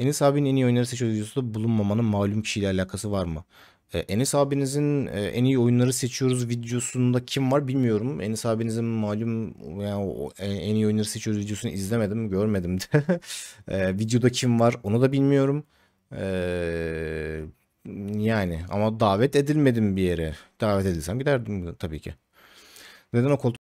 Enis abinin en iyi oyunları seçiyor videosunda bulunmamanın malum kişiyle alakası var mı? E, Enis abinizin e, en iyi oyunları seçiyoruz videosunda kim var bilmiyorum. Enis abinizin malum yani e, en iyi oyunları seçiyoruz videosunu izlemedim, görmedim de. videoda kim var onu da bilmiyorum. yani ama davet edilmedim bir yere. Davet edilsem giderdim tabii ki. Neden o koltuk